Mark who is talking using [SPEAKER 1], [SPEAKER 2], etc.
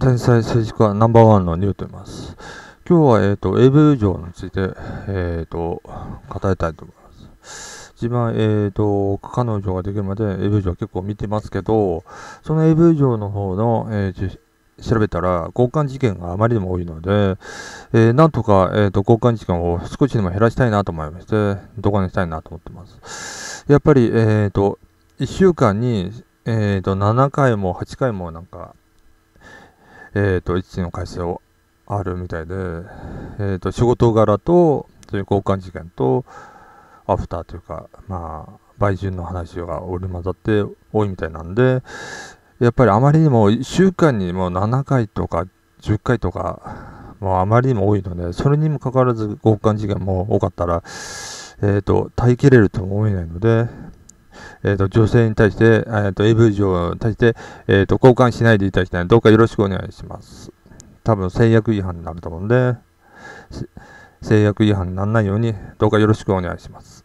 [SPEAKER 1] 天才政治家ナンバーワンのニューと言います。今日は、えっ、ー、と、AV 上について、えっ、ー、と、語りたいと思います。一番、えっ、ー、と、彼女ができるまで AV 上結構見てますけど、その AV 上の方の、えー、調べたら、交換事件があまりにも多いので、えー、なんとか、えーと、交換姦事件を少しでも減らしたいなと思いまして、どこにしたいなと思ってます。やっぱり、えっ、と、一週間に、えっ、と、7回も8回もなんか、えっ、ー、と、1の会社をあるみたいで、えっ、ー、と、仕事柄と、そういう交換事件と、アフターというか、まあ、売春の話が織り交ざって多いみたいなんで、やっぱりあまりにも1週間にもう7回とか10回とか、もうあまりにも多いので、それにもかかわらず強姦事件も多かったら、えっ、ー、と、耐えきれるとも思えないので、えっ、ー、と、女性に対して、えっ、ー、と、AV 上に対して、えっ、ー、と、交換しないでいただきたい。どうかよろしくお願いします。多分、制約違反になると思うんで、制約違反にならないように、どうかよろしくお願いします。